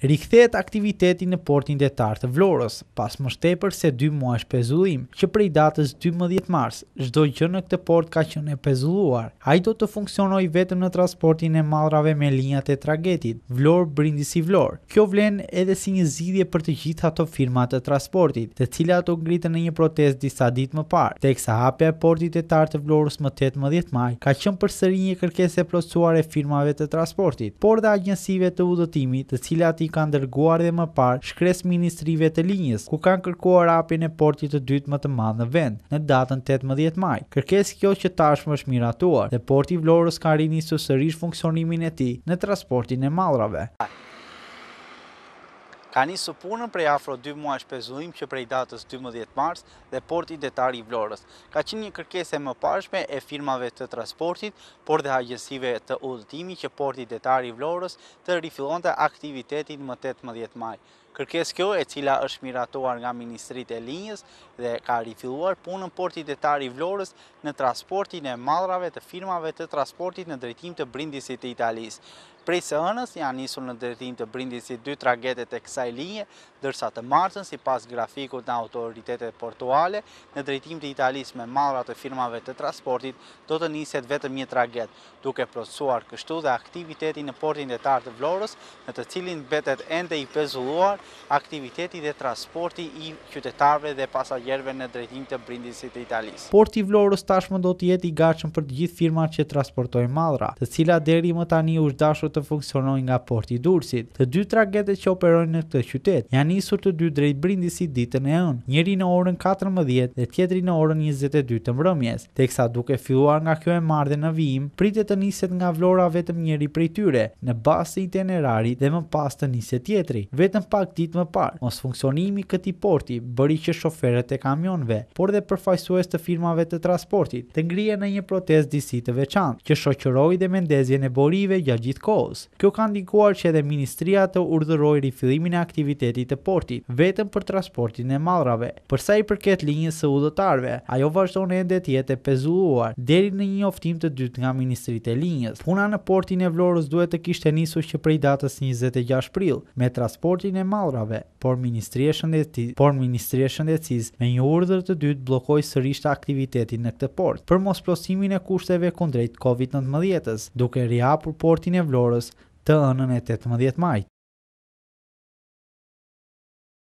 rikthehet aktiviteti në portin detar të Vlorës, pas më shtepër se 2 muaj pezullim, që prej datës 12 mars, çdo gjë në këtë port ka qenë e pezulluar. Ai do të funksionojë vetëm në transportin e mallrave me linjat e tragetit, Vlorë Brindisi Vlorë. Kjo vlen edhe si një zgjidhje për të gjitha ato firma të transportit, të cilat u ngritën në një protestë disa ditë më parë. Teksa hapja e portit detar të Vlorës më 18 maj ka qenë përsëri një kërkesë e plotësuar e firmave të transportit, por dhe agjensive të udhëtimit, të cilat i ka ndërguar dhe më parë shkresë ministrive të linjës, ku kanë kërkuar apin e portit të dytë më të madhë në vend, në datën 18 maj. Kërkes kjo që tashmë është miratuar, dhe porti vlorës ka rinjë së sërish funksionimin e ti në transportin e malrave. Ka një së punën prej afro 2 muaj shpezullim që prej datës 12 mars dhe porti detari i vlorës. Ka qenë një kërkese më pashme e firmave të transportit, por dhe agjensive të udhëtimi që porti detari i vlorës të rifilon të aktivitetin më 18 maj. Kërkes kjo e cila është miratuar nga Ministrit e Linjës dhe ka rifiluar punën portit e tari vlorës në transportin e madrave të firmave të transportit në drejtim të brindisit të Italis. Prej se hënës janë njësur në drejtim të brindisit dy tragetet e kësaj linje, dërsa të martën si pas grafikut në autoritetet portuale, në drejtim të Italis me madrat të firmave të transportit, do të njësit vetëm një traget, duke plotësuar kështu dhe aktivitetin në portin e tari të vlorës, në të cilin betet ende i pezulluar, aktiviteti dhe transporti i qytetarve dhe pasajerve në drejtim të brindisit e Italis. Porti i Vlorës tashmë do të jetë i gachëm për gjithë firma që transportojnë madra, të cila deri më tani u shdashu të funksionoj nga porti i Dursit. Të dy tragete që operojnë në këtë qytet, janë njësur të dy drejt brindisit ditën e ënë, njëri në orën 14 dhe tjetri në orën 22 të mbrëmjes, teksa duke filluar nga kjo e marde në vijim, pritet të niset nga Vlora vetëm njëri prej tyre, në basë dhe më pas të niset tjetri. Vetëm ditë më parë. Mos funksionimi këtij porti bëri që shoferët e kamionëve, por dhe përfaqësues të firmave të transportit, të ngrihen në një protestë disi të veçantë, që shoqëroi dhe mendezjen e borive gjatë gjithë kohës. Kjo ka ndikuar që edhe ministria të urdhëroi rifillimin e aktivitetit të portit vetëm për transportin e mallrave. Për sa i përket linjës së udhëtarve, ajo vazhdon ende të jetë e pezulluar deri në një njoftim të dytë nga ministritë e linjës. Puna në portin e Vlorës duhet të kishte nisur që prej datës 26 prill me transportin e mallrave, por Ministria e Shëndetit, por Ministria e Shëndetësisë me një urdhër të dytë bllokoi sërish aktivitetin në këtë port për mosplotësimin e kushteve kundrejt COVID-19-s, duke riapur portin e Vlorës të ënën e 18 majtë.